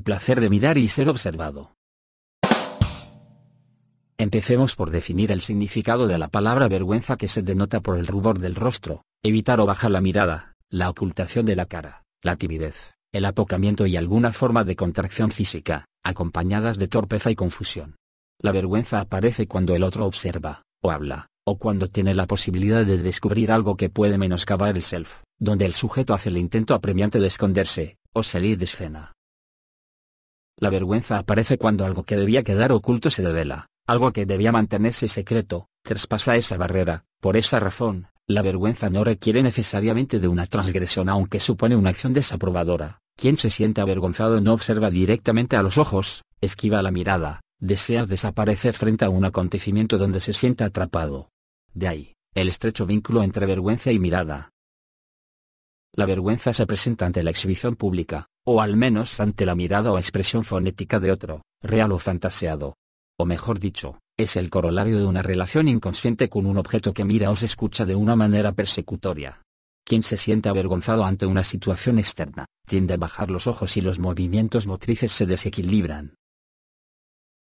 placer de mirar y ser observado. Empecemos por definir el significado de la palabra vergüenza que se denota por el rubor del rostro, evitar o bajar la mirada, la ocultación de la cara, la timidez, el apocamiento y alguna forma de contracción física, acompañadas de torpeza y confusión. La vergüenza aparece cuando el otro observa, o habla, o cuando tiene la posibilidad de descubrir algo que puede menoscabar el self, donde el sujeto hace el intento apremiante de esconderse, o salir de escena. La vergüenza aparece cuando algo que debía quedar oculto se devela, algo que debía mantenerse secreto, traspasa esa barrera, por esa razón, la vergüenza no requiere necesariamente de una transgresión aunque supone una acción desaprobadora. Quien se siente avergonzado no observa directamente a los ojos, esquiva la mirada, desea desaparecer frente a un acontecimiento donde se sienta atrapado. De ahí, el estrecho vínculo entre vergüenza y mirada, la vergüenza se presenta ante la exhibición pública, o al menos ante la mirada o expresión fonética de otro, real o fantaseado. O mejor dicho, es el corolario de una relación inconsciente con un objeto que mira o se escucha de una manera persecutoria. Quien se siente avergonzado ante una situación externa, tiende a bajar los ojos y los movimientos motrices se desequilibran.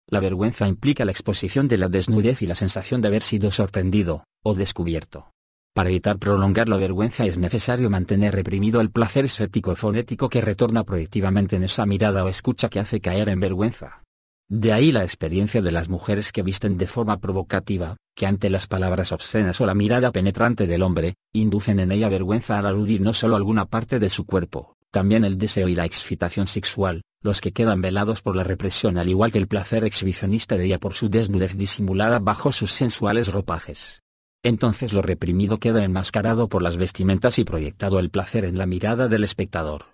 La vergüenza implica la exposición de la desnudez y la sensación de haber sido sorprendido, o descubierto. Para evitar prolongar la vergüenza es necesario mantener reprimido el placer escéptico fonético que retorna proyectivamente en esa mirada o escucha que hace caer en vergüenza. De ahí la experiencia de las mujeres que visten de forma provocativa, que ante las palabras obscenas o la mirada penetrante del hombre, inducen en ella vergüenza al aludir no solo alguna parte de su cuerpo, también el deseo y la excitación sexual, los que quedan velados por la represión al igual que el placer exhibicionista de ella por su desnudez disimulada bajo sus sensuales ropajes entonces lo reprimido queda enmascarado por las vestimentas y proyectado el placer en la mirada del espectador.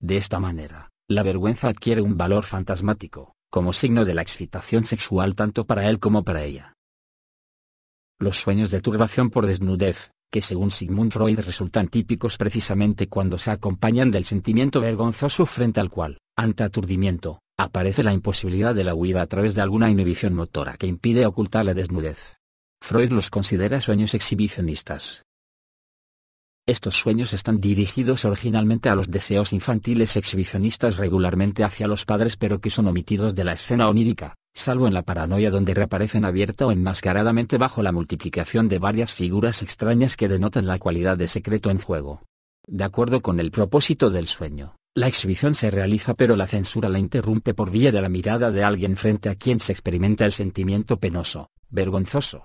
De esta manera, la vergüenza adquiere un valor fantasmático, como signo de la excitación sexual tanto para él como para ella. Los sueños de turbación por desnudez, que según Sigmund Freud resultan típicos precisamente cuando se acompañan del sentimiento vergonzoso frente al cual, ante aturdimiento, aparece la imposibilidad de la huida a través de alguna inhibición motora que impide ocultar la desnudez. Freud los considera sueños exhibicionistas. Estos sueños están dirigidos originalmente a los deseos infantiles exhibicionistas regularmente hacia los padres pero que son omitidos de la escena onírica, salvo en la paranoia donde reaparecen abierta o enmascaradamente bajo la multiplicación de varias figuras extrañas que denotan la cualidad de secreto en juego. De acuerdo con el propósito del sueño, la exhibición se realiza pero la censura la interrumpe por vía de la mirada de alguien frente a quien se experimenta el sentimiento penoso, vergonzoso,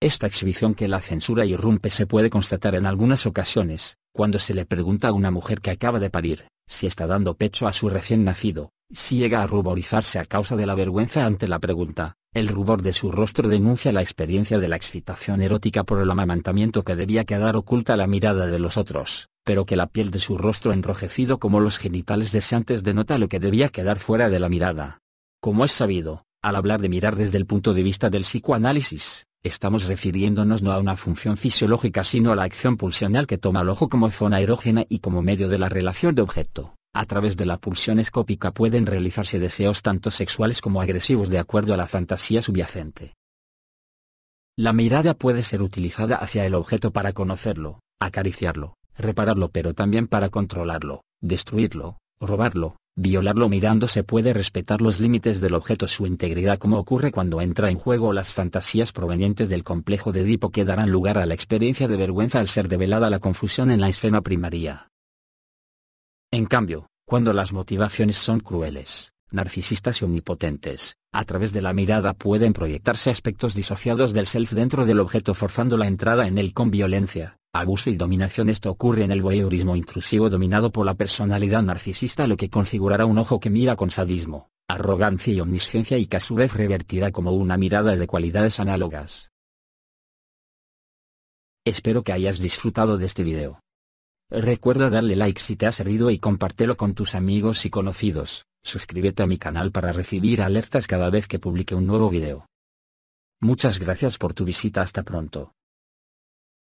esta exhibición que la censura irrumpe se puede constatar en algunas ocasiones, cuando se le pregunta a una mujer que acaba de parir, si está dando pecho a su recién nacido, si llega a ruborizarse a causa de la vergüenza ante la pregunta, el rubor de su rostro denuncia la experiencia de la excitación erótica por el amamantamiento que debía quedar oculta a la mirada de los otros, pero que la piel de su rostro enrojecido como los genitales deseantes denota lo que debía quedar fuera de la mirada. Como es sabido, al hablar de mirar desde el punto de vista del psicoanálisis, estamos refiriéndonos no a una función fisiológica sino a la acción pulsional que toma el ojo como zona erógena y como medio de la relación de objeto. A través de la pulsión escópica pueden realizarse deseos tanto sexuales como agresivos de acuerdo a la fantasía subyacente. La mirada puede ser utilizada hacia el objeto para conocerlo, acariciarlo, repararlo pero también para controlarlo, destruirlo, robarlo, Violarlo mirando se puede respetar los límites del objeto su integridad como ocurre cuando entra en juego las fantasías provenientes del complejo de Edipo que darán lugar a la experiencia de vergüenza al ser develada la confusión en la esfema primaria. En cambio, cuando las motivaciones son crueles, narcisistas y omnipotentes, a través de la mirada pueden proyectarse aspectos disociados del self dentro del objeto forzando la entrada en él con violencia. Abuso y dominación Esto ocurre en el voyeurismo intrusivo dominado por la personalidad narcisista lo que configurará un ojo que mira con sadismo, arrogancia y omnisciencia y que a su vez revertirá como una mirada de cualidades análogas. Espero que hayas disfrutado de este video. Recuerda darle like si te ha servido y compártelo con tus amigos y conocidos, suscríbete a mi canal para recibir alertas cada vez que publique un nuevo video. Muchas gracias por tu visita hasta pronto.